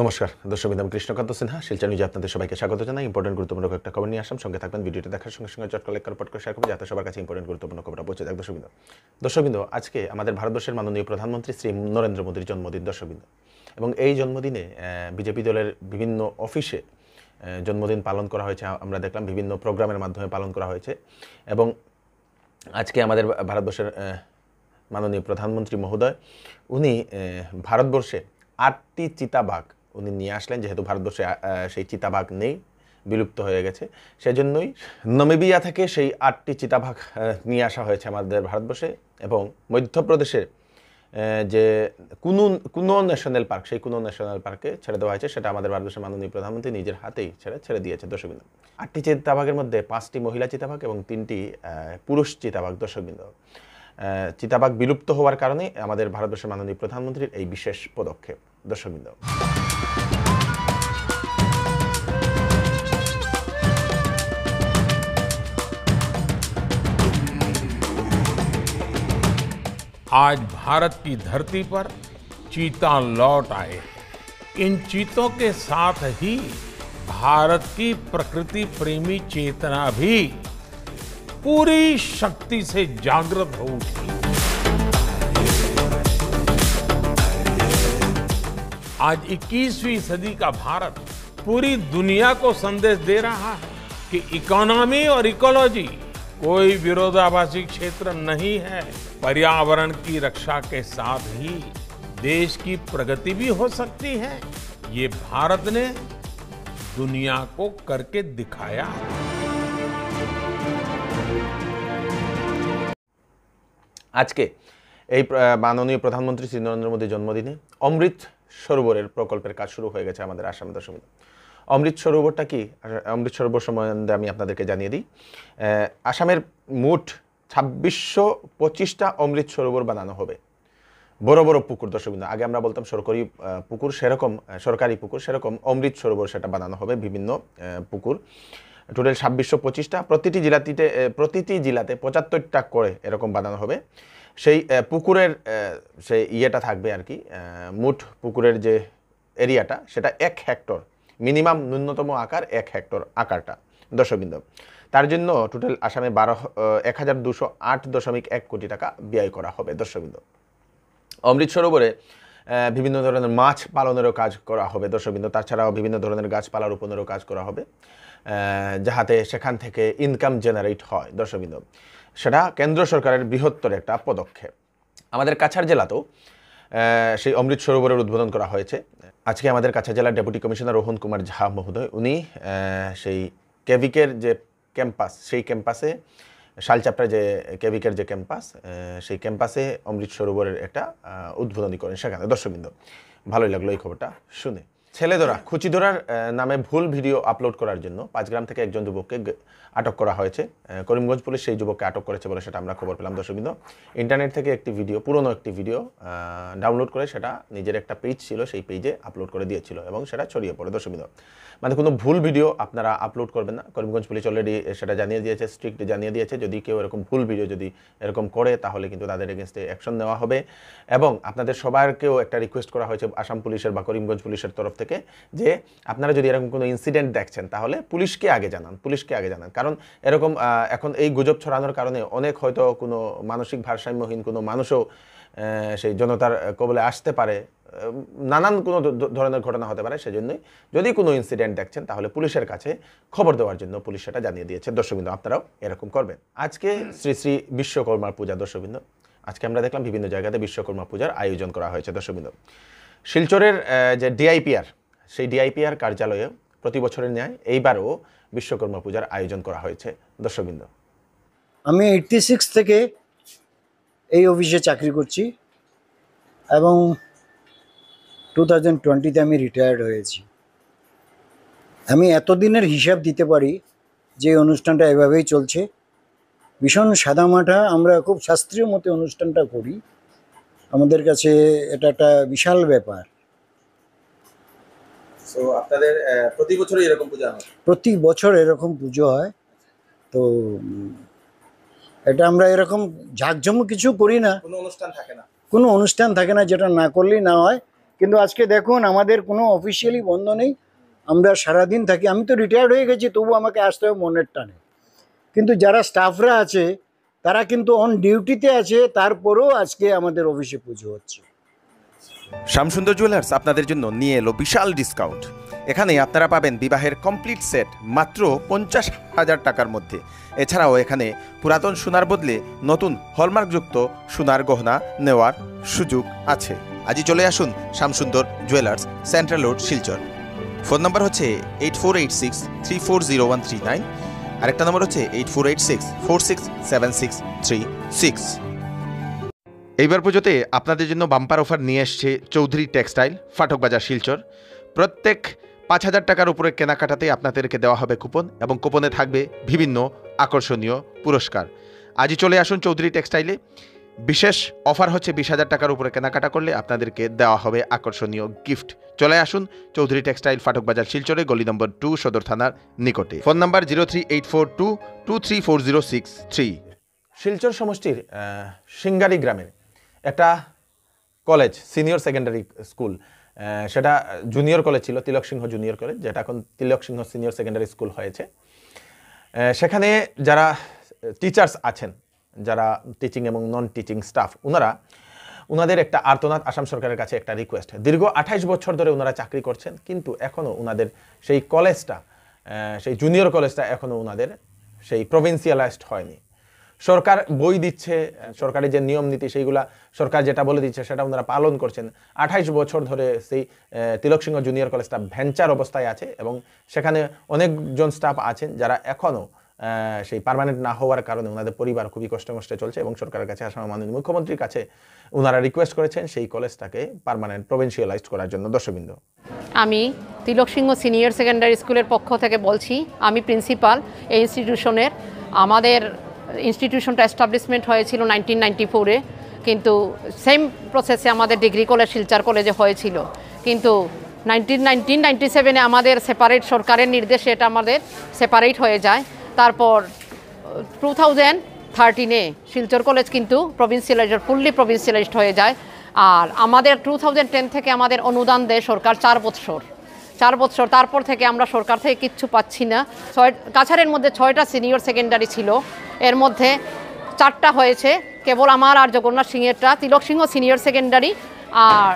নমস্কার দর্শক আমি কৃষ্ণকান্ত সিনহা শিলচর নিউজে আপনাদের সবাইকে স্বাগত জানাই ইম্পর্টেন্ট গুরুত্বপূর্ণ একটা খবর নিয়ে আসাম সঙ্গে থাকবেন ভিডিওটি দেখার সঙ্গে সঙ্গে চট করে পট করে শেয়ার করবেন যাতে সবার কাছে ইম্পর্টেন্ট গুরুত্বপূর্ণ খবরটা পৌঁছে যাক দর্শকবিন্দু দর্শকবিন্দু আজকে আমাদের ভারতবর্ষের মাননীয় প্রধানমন্ত্রী শ্রী নরেন্দ্র মোদীর জন্মদিন দর্শকবিন্দু এবং এই জন্মদিনে বিজেপি দলের বিভিন্ন অফিসে জন্মদিন পালন করা হয়েছে আমরা দেখলাম বিভিন্ন প্রোগ্রামের মাধ্যমে পালন করা হয়েছে এবং আজকে আমাদের ভারতবর্ষের মাননীয় প্রধানমন্ত্রী মহোদয় উনি ভারতবর্ষে আটটি চিতাবাঘ উনি নিয়ে আসলেন যেহেতু ভারতবর্ষে সেই চিতাবাঘ নেই বিলুপ্ত হয়ে গেছে সেজন্যই নমিবিয়া থেকে সেই আটটি চিতাবাঘ নিয়ে আসা হয়েছে আমাদের ভারতবর্ষে এবং মধ্যপ্রদেশের যে কোনো কোনো ন্যাশনাল পার্ক সেই কোনো ন্যাশনাল পার্কে ছেড়ে দেওয়া হয়েছে সেটা আমাদের ভারতবর্ষের মাননীয় প্রধানমন্ত্রী নিজের হাতেই ছেড়ে ছেড়ে দিয়েছে দর্শকবৃন্দ আটটি চিতাবাঘের মধ্যে পাঁচটি মহিলা চিতাবাঘ এবং তিনটি পুরুষ চিতাবাঘ দর্শকবৃন্দ চিতাবাঘ বিলুপ্ত হওয়ার কারণে আমাদের ভারতবর্ষের মাননীয় প্রধানমন্ত্রীর এই বিশেষ পদক্ষেপ দর্শকবৃন্দ आज भारत की धरती पर चीता लौट आए हैं इन चीतों के साथ ही भारत की प्रकृति प्रेमी चेतना भी पूरी शक्ति से जागृत हो उठी आज 21वीं सदी का भारत पूरी दुनिया को संदेश दे रहा है कि इकोनॉमी और इकोलॉजी कोई विरोधाभासी क्षेत्र नहीं है पर्यावरण की रक्षा के साथ ही देश की प्रगति भी हो सकती है ये भारत ने दुनिया को करके दिखाया है के माननीय प्रधानमंत्री श्री नरेंद्र मोदी जन्मदिन জন্মদিনে अमृत সরোবরের প্রকল্পের কাজ শুরু হয়ে গেছে আমাদের আসাম দশমী অমৃত সরোবরটা কি অমৃত সরোবর সম্বন্ধে আমি আপনাদেরকে জানিয়ে দিই আসামের মোট ছাব্বিশশো পঁচিশটা অমৃত সরোবর বানানো হবে বড় বড় পুকুর দর্শকবিন্দু আগে আমরা বলতাম সরকারি পুকুর সেরকম সরকারি পুকুর সেরকম অমৃত সরোবর সেটা বানানো হবে বিভিন্ন পুকুর টোটাল ছাব্বিশশো পঁচিশটা প্রতিটি জেলাটিতে প্রতিটি জেলাতে পঁচাত্তরটা করে এরকম বানানো হবে সেই পুকুরের সেই ইয়েটা থাকবে আর কি মুঠ পুকুরের যে এরিয়াটা সেটা এক হেক্টর মিনিমাম ন্যূনতম আকার এক হেক্টর আকারটা দশবিন্দ তার জন্য টোটাল আসামে বারো এক হাজার দুশো আট দশমিক এক কোটি টাকা ব্যয় করা হবে দর্শকবৃন্দ অমৃত সরোবরে বিভিন্ন ধরনের মাছ পালনেরও কাজ করা হবে দর্শকবৃন্দ তাছাড়াও বিভিন্ন ধরনের গাছপালা রোপণেরও কাজ করা হবে যাহাতে সেখান থেকে ইনকাম জেনারেট হয় দর্শকবৃন্দ সেটা কেন্দ্র সরকারের বৃহত্তর একটা পদক্ষেপ আমাদের কাছাড় জেলাতেও সেই অমৃত সরোবরের উদ্বোধন করা হয়েছে আজকে আমাদের কাছা জেলার ডেপুটি কমিশনার রোহন কুমার ঝা মহোদয় উনি সেই কেভিকের যে ক্যাম্পাস সেই ক্যাম্পাসে শালচাপড়া যে কেভিকের যে ক্যাম্পাস সেই ক্যাম্পাসে অমৃত সরোবরের একটা উদ্বোধনী করেন সেখানে দর্শকবৃন্দ ভালোই লাগলো এই খবরটা শুনে খুচি ধরার নামে ভুল ভিডিও আপলোড করার জন্য পাঁচগ্রাম থেকে একজন যুবককে আটক করা হয়েছে করিমগঞ্জ পুলিশ সেই যুবককে আটক করেছে বলে সেটা আমরা খবর পেলাম দর্শকবৃন্দ ইন্টারনেট থেকে একটি ভিডিও পুরনো একটি ভিডিও ডাউনলোড করে সেটা নিজের একটা পেজ ছিল সেই পেজে আপলোড করে দিয়েছিল এবং সেটা ছড়িয়ে পড়ে দর্শকবৃন্দ মানে কোনো ভুল ভিডিও আপনারা আপলোড করবেন না করিমগঞ্জ পুলিশ অলরেডি সেটা জানিয়ে দিয়েছে স্ট্রিক্ট জানিয়ে দিয়েছে যদি কেউ এরকম ভুল ভিডিও যদি এরকম করে তাহলে কিন্তু তাদের এগেনস্টে অ্যাকশন নেওয়া হবে এবং আপনাদের সবারকেও একটা রিকোয়েস্ট করা হয়েছে আসাম পুলিশের বা করিমগঞ্জ পুলিশের তরফ থেকে থেকে যে আপনারা যদি এরকম কোনো ইনসিডেন্ট দেখছেন তাহলে পুলিশকে আগে জানান পুলিশকে আগে জানান কারণ এরকম এখন এই গুজব ছড়ানোর কারণে অনেক হয়তো কোনো মানসিক ভারসাম্যহীন কোনো মানুষও সেই জনতার কবলে আসতে পারে নানান কোনো ধরনের ঘটনা হতে পারে সেজন্যই যদি কোনো ইনসিডেন্ট দেখছেন তাহলে পুলিশের কাছে খবর দেওয়ার জন্য পুলিশ সেটা জানিয়ে দিয়েছে দর্শকবৃন্দ আপনারাও এরকম করবেন আজকে শ্রী শ্রী বিশ্বকর্মার পূজা দর্শকবৃন্দ আজকে আমরা দেখলাম বিভিন্ন জায়গাতে বিশ্বকর্মা পূজার আয়োজন করা হয়েছে দর্শকবৃন্দ শিলচরের যে ডিআইপিআর সেই ডিআইপিআর কার্যালয়ে প্রতি বছরের ন্যায় এইবারও বিশ্বকর্মা পূজার আয়োজন করা হয়েছে দর্শকবৃন্দ আমি এইটটি সিক্স থেকে এই অফিসে চাকরি করছি এবং টু থাউজেন্ড টোয়েন্টিতে আমি রিটায়ার্ড হয়েছি আমি এতদিনের হিসাব দিতে পারি যে অনুষ্ঠানটা এভাবেই চলছে ভীষণ সাদামাটা আমরা খুব শাস্ত্রীয় মতে অনুষ্ঠানটা করি আমাদের কাছে এটা একটা বিশাল ব্যাপার প্রতি বছর এরকম পুজো হয় তো এটা আমরা এরকম ঝাঁকঝমক কিছু করি না কোনো অনুষ্ঠান থাকে না কোনো অনুষ্ঠান থাকে না যেটা না করলেই না হয় কিন্তু আজকে দেখুন আমাদের কোনো অফিসিয়ালি বন্ধ নেই আমরা সারাদিন থাকি আমি তো রিটায়ার্ড হয়ে গেছি তবু আমাকে আসতে হবে মনের টানে কিন্তু যারা স্টাফরা আছে তারা কিন্তু অন ডিউটিতে আছে তারপরেও আজকে আমাদের অফিসে পুজো হচ্ছে শ্যামসুন্দর জুয়েলার্স আপনাদের জন্য নিয়ে এলো বিশাল ডিসকাউন্ট এখানে আপনারা পাবেন বিবাহের কমপ্লিট সেট মাত্র পঞ্চাশ হাজার টাকার মধ্যে এছাড়াও এখানে পুরাতন সোনার বদলে নতুন হলমার্কযুক্ত সোনার গহনা নেওয়ার সুযোগ আছে আজই চলে আসুন Shyamsundar jewellers central road Silchar phone number হচ্ছে eight four eight six three four zero one three nine আরেকটা নম্বর হচ্ছে eight four eight six four six seven six three six এইবার পুজোতে আপনাদের জন্য বাম্পার অফার নিয়ে এসছে চৌধুরী টেক্সটাইল ফাটক বাজার শিলচর প্রত্যেক পাঁচ হাজার টাকার উপরে কেনাকাটাতে আপনাদেরকে দেওয়া হবে কুপন এবং কুপনে থাকবে বিভিন্ন আকর্ষণীয় পুরস্কার আজই চলে আসুন চৌধুরী টেক্সটাইলে বিশেষ অফার হচ্ছে বিশ হাজার টাকার উপরে কেনাকাটা করলে আপনাদেরকে দেওয়া হবে আকর্ষণীয় গিফট চলে আসুন চৌধুরী টেক্সটাইল ফাটক বাজার শিলচরে গলি নম্বর টু সদর থানার নিকটে phone number zero three eight four two two three four zero six three Silchar সমষ্টির সিঙ্গারি গ্রামের একটা কলেজ সিনিয়র সেকেন্ডারি স্কুল সেটা জুনিয়র কলেজ ছিল তিলক সিংহ জুনিয়র কলেজ যেটা এখন Tilak Singh senior secondary school হয়েছে সেখানে যারা টিচার্স আছেন যারা টিচিং এবং নন টিচিং স্টাফ ওনারা ওনাদের একটা আর্তনাদ আসাম সরকারের কাছে একটা রিকোয়েস্ট দীর্ঘ আঠাইশ বছর ধরে ওনারা চাকরি করছেন কিন্তু এখনও ওনাদের সেই কলেজটা সেই জুনিয়র কলেজটা এখনও ওনাদের সেই প্রভিন্সিয়ালাইজড হয়নি সরকার বই দিচ্ছে সরকারের যে নিয়ম নীতি সেইগুলা সরকার যেটা বলে দিচ্ছে সেটা ওনারা পালন করছেন আঠাইশ বছর ধরে সেই তিলক সিংহ জুনিয়র কলেজটা ভেঞ্চার অবস্থায় আছে এবং সেখানে অনেকজন স্টাফ আছেন যারা এখনও সেই পারমানেন্ট না হওয়ার কারণে ওনাদের পরিবার খুবই কষ্ট কষ্টে চলছে এবং সরকারের কাছে আসামের মাননীয় মুখ্যমন্ত্রীর কাছে ওনারা রিকোয়েস্ট করেছেন সেই কলেজটাকে পারমানেন্ট প্রভিন্সিয়ালাইজড করার জন্য দর্শকবৃন্দ আমি তিলক সিংহ সিনিয়র সেকেন্ডারি স্কুলের পক্ষ থেকে বলছি আমি প্রিন্সিপাল এই ইনস্টিটিউশনের আমাদের ইনস্টিটিউশনটা এস্টাবলিশমেন্ট হয়েছিল নাইনটিন নাইনটি ফোরে কিন্তু সেম প্রসেসে আমাদের ডিগ্রি কলেজ শিলচার কলেজে হয়েছিল কিন্তু নাইনটিন নাইনটিন নাইনটি সেভেনে আমাদের সেপারেট সরকারের নির্দেশে এটা আমাদের সেপারেট হয়ে যায় তারপর টু থাউজেন্ড থার্টিনে শিলচর কলেজ কিন্তু প্রভিন্সিয়ালাইজড ফুললি প্রভিন্সিয়ালাইজড হয়ে যায় আর আমাদের টু থাউজেন্ড টেন থেকে আমাদের অনুদান দেয় সরকার চার বৎসর চার বছর তারপর থেকে আমরা সরকার থেকে কিচ্ছু পাচ্ছি না ছয় কাছাড়ের মধ্যে ছয়টা সিনিয়র সেকেন্ডারি ছিল এর মধ্যে চারটা হয়েছে কেবল আমার আর জগন্নাথ সিংয়েরটা তিলক সিংহ সিনিয়র সেকেন্ডারি আর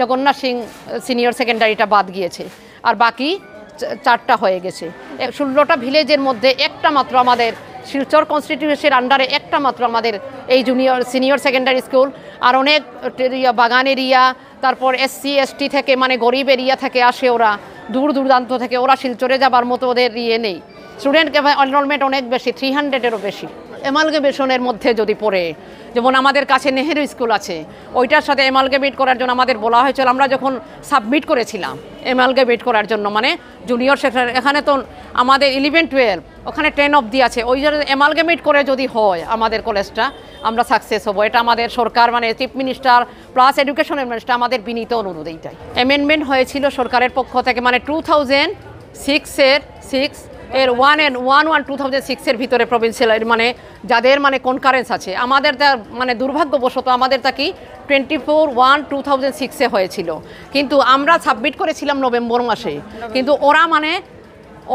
জগন্নাথ সিং সিনিয়র সেকেন্ডারিটা বাদ গিয়েছে আর বাকি চারটা হয়ে গেছে ষোলোটা ভিলেজের মধ্যে একটা মাত্র আমাদের শিলচর কনস্টিটিউশনের আন্ডারে একটা মাত্র আমাদের এই জুনিয়র সিনিয়র সেকেন্ডারি স্কুল আর অনেক বাগান এরিয়া তারপর এসসি এসটি থেকে মানে গরিব এরিয়া থেকে আসে ওরা দূর দূরান্ত থেকে ওরা শিলচরে যাবার মতো ওদের ইয়ে নেই স্টুডেন্ট এনরোলমেন্ট অনেক বেশি থ্রি হান্ড্রেডেরও বেশি অ্যামালগেমেশনের মধ্যে যদি পড়ে যেমন আমাদের কাছে নেহেরু স্কুল আছে ওইটার সাথে অ্যামালগেমেট করার জন্য আমাদের বলা হয়েছিল আমরা যখন সাবমিট করেছিলাম অ্যামালগেমেট করার জন্য মানে জুনিয়র সেকশন এখানে তো আমাদের ইলেভেন টুয়েলভ ওখানে টেন দি আছে ওই জন্য অ্যামালগেমেট করে যদি হয় আমাদের কলেজটা আমরা সাকসেস হবো এটা আমাদের সরকার মানে chief minister plus education minister আমাদের বিনীত অনুরোধ এইটাই অ্যামেন্ডমেন্ট হয়েছিল সরকারের পক্ষ থেকে মানে টু থাউজেন্ড সিক্সের সিক্স এর one and one one two thousand সিক্সের ভিতরে প্রভিন্সিয়াল মানে যাদের মানে কনকারেন্স আছে আমাদের তা মানে দুর্ভাগ্যবশত আমাদের তা কি twenty four one two thousand সিক্সে হয়েছিল কিন্তু আমরা সাবমিট করেছিলাম নভেম্বর মাসে কিন্তু ওরা মানে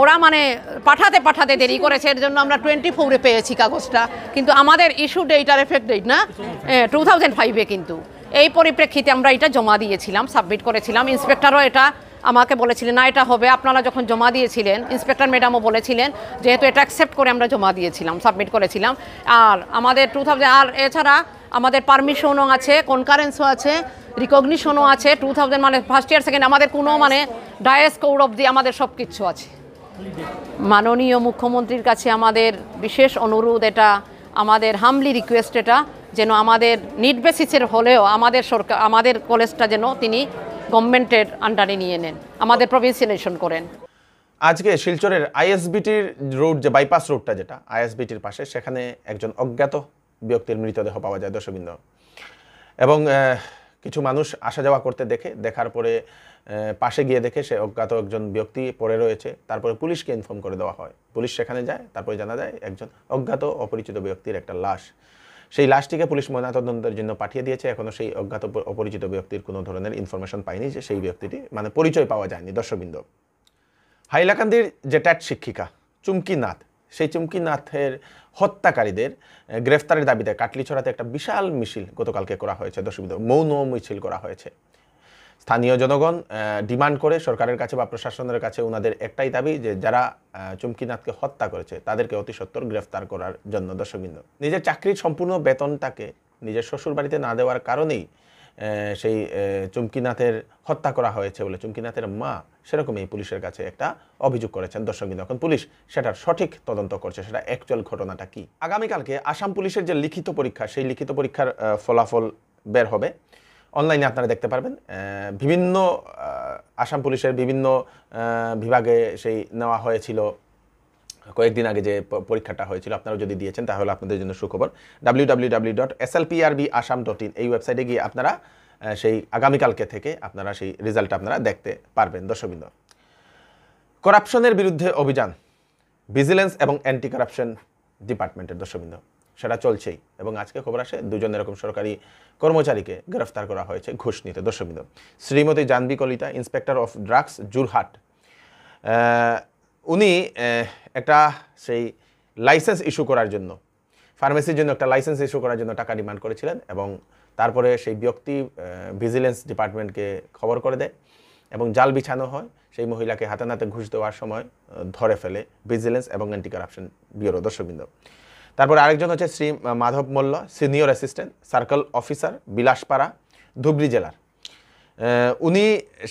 ওরা মানে পাঠাতে পাঠাতে দেরি করেছে এর জন্য আমরা টোয়েন্টি ফোরে পেয়েছি কাগজটা কিন্তু আমাদের ইস্যু ডেট আর এফেক্ট ডেট না টু থাউজেন্ড ফাইভে কিন্তু এই পরিপ্রেক্ষিতে আমরা এটা জমা দিয়েছিলাম সাবমিট করেছিলাম ইন্সপেক্টরও এটা আমাকে বলেছিলেন না এটা হবে আপনারা যখন জমা দিয়েছিলেন ইন্সপেক্টর ম্যাডামও বলেছিলেন যেহেতু এটা অ্যাকসেপ্ট করে আমরা জমা দিয়েছিলাম সাবমিট করেছিলাম আর আমাদের টু থাউজেন্ড আর এছাড়া আমাদের পারমিশনও আছে কনকারেন্সও আছে রিকগনিশনও আছে টু থাউজেন্ড মানে ফার্স্ট ইয়ার সেকেন্ড আমাদের কোনো মানে ডায়েস কৌর অবধি আমাদের সব কিছু আছে মাননীয় মুখ্যমন্ত্রীর কাছে আমাদের বিশেষ অনুরোধ এটা আমাদের হামলি রিকোয়েস্ট এটা যেন আমাদের নিট বেসিসের হলেও আমাদের সরকার আমাদের কলেজটা যেন তিনি গভর্নমেন্টের আন্ডারে নিয়ে নেন আমাদের প্রভিন্সিয়েশন করেন আজকে শিলচরের আইএসবিটির রোড যে বাইপাস রোডটা যেটা আইএসবিটির পাশে সেখানে একজন অজ্ঞাত ব্যক্তির মৃতদেহ পাওয়া যায় দশবিন্দ এবং কিছু মানুষ আসা যাওয়া করতে দেখে দেখার পরে পাশে গিয়ে দেখে সে অজ্ঞাত একজন ব্যক্তি পড়ে রয়েছে তারপরে পুলিশকে ইনফর্ম করে দেওয়া হয় পুলিশ সেখানে যায় তারপরে জানা যায় একজন অজ্ঞাত অপরিচিত ব্যক্তির একটা লাশ সেই লাশটিকে পুলিশ ময়নাতদন্তের জন্য পাঠিয়ে দিয়েছে এখনও সেই অজ্ঞাত অপরিচিত ব্যক্তির কোনো ধরনের ইনফরমেশন পায়নি যে সেই ব্যক্তিটি মানে পরিচয় পাওয়া যায়নি দর্শকবৃন্দ হাইলাকান্দির যে ট্যাট শিক্ষিকা চুমকিনাথ সেই চুমকিনাথের হত্যাকারীদের গ্রেফতারের দাবিতে কাটলি ছড়াতে একটা বিশাল মিছিল গতকালকে করা হয়েছে দর্শকবৃন্দ মৌন মিছিল করা হয়েছে স্থানীয় জনগণ ডিমান্ড করে সরকারের কাছে বা প্রশাসনের কাছে ওনাদের একটাই দাবি যে যারা চুমকিনাথকে হত্যা করেছে তাদেরকে অতি সত্বর গ্রেফতার করার জন্য দর্শকবৃন্দ নিজের চাকরির সম্পূর্ণ বেতনটাকে নিজের শ্বশুর বাড়িতে না দেওয়ার কারণেই সেই চুমকিনাথের হত্যা করা হয়েছে বলে চুমকিনাথের মা সেরকমই পুলিশের কাছে একটা অভিযোগ করেছেন দর্শকবৃন্দ এখন পুলিশ সেটার সঠিক তদন্ত করছে সেটা অ্যাকচুয়াল ঘটনাটা কি আগামীকালকে আসাম পুলিশের যে লিখিত পরীক্ষা সেই লিখিত পরীক্ষার ফলাফল বের হবে অনলাইনে আপনারা দেখতে পারবেন বিভিন্ন আসাম পুলিশের বিভিন্ন বিভাগে সেই নেওয়া হয়েছিল কয়েকদিন আগে যে পরীক্ষাটা হয়েছিল আপনারা যদি দিয়েছেন তাহলে আপনাদের জন্য সুখবর W W W dot S L PRB Assam dot in এই ওয়েবসাইটে গিয়ে আপনারা সেই আগামীকালকে থেকে আপনারা সেই রেজাল্ট আপনারা দেখতে পারবেন দর্শকবৃন্দ করাপশনের বিরুদ্ধে অভিযান ভিজিলেন্স এবং অ্যান্টি করাপশন ডিপার্টমেন্টের দর্শকবৃন্দ সেটা চলছেই এবং আজকে খবর আসে দুজন এরকম সরকারি কর্মচারীকে গ্রেফতার করা হয়েছে ঘুষ নিতে দর্শক Shrimati Janbi Kalita inspector of drugs Jorhat উনি একটা সেই লাইসেন্স ইস্যু করার জন্য ফার্মেসির জন্য একটা লাইসেন্স ইস্যু করার জন্য টাকা ডিমান্ড করেছিলেন এবং তারপরে সেই ব্যক্তি ভিজিলেন্স ডিপার্টমেন্টকে খবর করে দেয় এবং জাল বিছানো হয় সেই মহিলাকে হাতে নাতে ঘুষ দেওয়ার সময় ধরে ফেলে ভিজিলেন্স এবং অ্যান্টি কারাপশন ব্যুরো দর্শকবৃন্দ তারপরে আরেকজন হচ্ছে Shri Madhab Malla senior assistant circle officer Bilasipara Dhubri জেলার উনি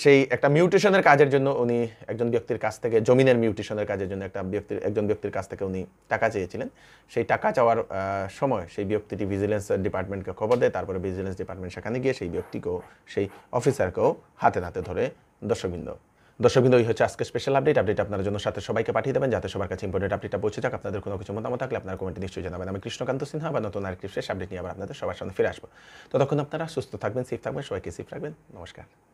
সেই একটা মিউটেশনের কাজের জন্য উনি একজন ব্যক্তির কাছ থেকে জমিনের মিউটেশনের কাজের জন্য একটা ব্যক্তির একজন ব্যক্তির কাছ থেকে উনি টাকা চেয়েছিলেন সেই টাকা চাওয়ার সময় সেই ব্যক্তিটি ভিজিলেন্স ডিপার্টমেন্টকে খবর দেয় তারপরে ভিজিলেন্স ডিপার্টমেন্ট সেখানে গিয়ে সেই ব্যক্তিকেও সেই অফিসারকেও হাতে হাতে ধরে দর্শকবৃন্দ দর্শকবৃন্দ এই হচ্ছে আজকে স্পেশাল আপডেট আপডেট আপনার জন্য সাথে সবাইকে পাঠিয়ে দেবেন যাতে সবার কাছে ইম্পর্টেন্ট আপডেটটা পৌঁছে যাক আপনাদের কোনো কিছু মতামত থাকলে আপনার কমেন্টে নিশ্চয়ই জানাবেন আমি কৃষ্ণকান্ত সিনহা বা নতুন আরেকটি শেষ আপডেট নিয়ে আবার আপনাদের সবার সামনে ফিরে আসবো ততক্ষণ আপনারা সুস্থ থাকবেন সেফ থাকবেন সবাইকে সেফ রাখবেন নমস্কার